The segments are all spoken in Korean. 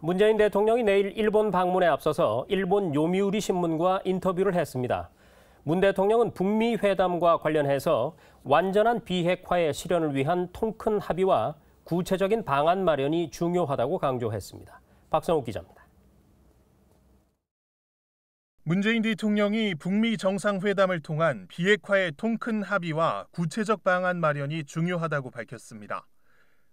문재인 대통령이 내일 일본 방문에 앞서서 일본 요미우리 신문과 인터뷰를 했습니다. 문 대통령은 북미 회담과 관련해서 완전한 비핵화의 실현을 위한 통큰 합의와 구체적인 방안 마련이 중요하다고 강조했습니다. 박성욱 기자입니다. 문재인 대통령이 북미 정상회담을 통한 비핵화의 통큰 합의와 구체적 방안 마련이 중요하다고 밝혔습니다.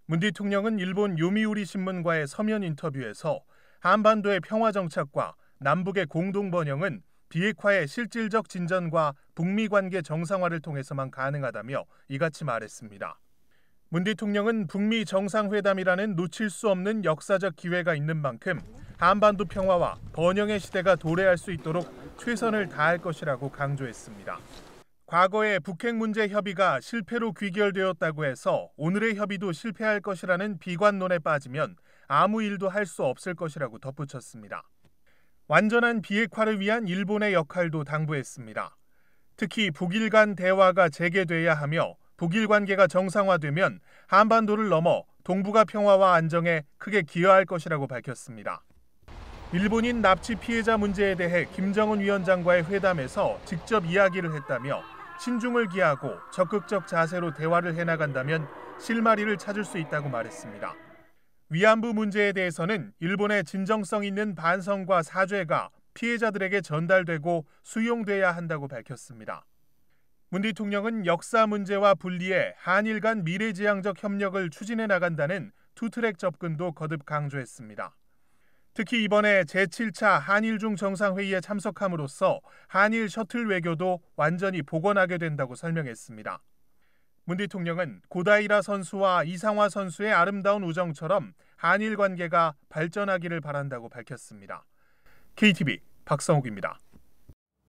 문 대통령은 일본 요미우리 신문과의 서면 인터뷰에서 한반도의 평화 정착과 남북의 공동 번영은 비핵화의 실질적 진전과 북미 관계 정상화를 통해서만 가능하다며 이같이 말했습니다. 문 대통령은 북미 정상회담이라는 놓칠 수 없는 역사적 기회가 있는 만큼 한반도 평화와 번영의 시대가 도래할 수 있도록 최선을 다할 것이라고 강조했습니다. 과거의 북핵 문제 협의가 실패로 귀결되었다고 해서 오늘의 협의도 실패할 것이라는 비관론에 빠지면 아무 일도 할 수 없을 것이라고 덧붙였습니다. 완전한 비핵화를 위한 일본의 역할도 당부했습니다. 특히 북일 간 대화가 재개돼야 하며 북일 관계가 정상화되면 한반도를 넘어 동북아 평화와 안정에 크게 기여할 것이라고 밝혔습니다. 일본인 납치 피해자 문제에 대해 김정은 위원장과의 회담에서 직접 이야기를 했다며 신중을 기하고 적극적 자세로 대화를 해나간다면 실마리를 찾을 수 있다고 말했습니다. 위안부 문제에 대해서는 일본의 진정성 있는 반성과 사죄가 피해자들에게 전달되고 수용돼야 한다고 밝혔습니다. 문 대통령은 역사 문제와 분리해 한일 간 미래지향적 협력을 추진해 나간다는 투트랙 접근도 거듭 강조했습니다. 특히 이번에 제7차 한일중 정상회의에 참석함으로써 한일 셔틀 외교도 완전히 복원하게 된다고 설명했습니다. 문 대통령은 고다이라 선수와 이상화 선수의 아름다운 우정처럼 한일 관계가 발전하기를 바란다고 밝혔습니다. KTV 박성욱입니다.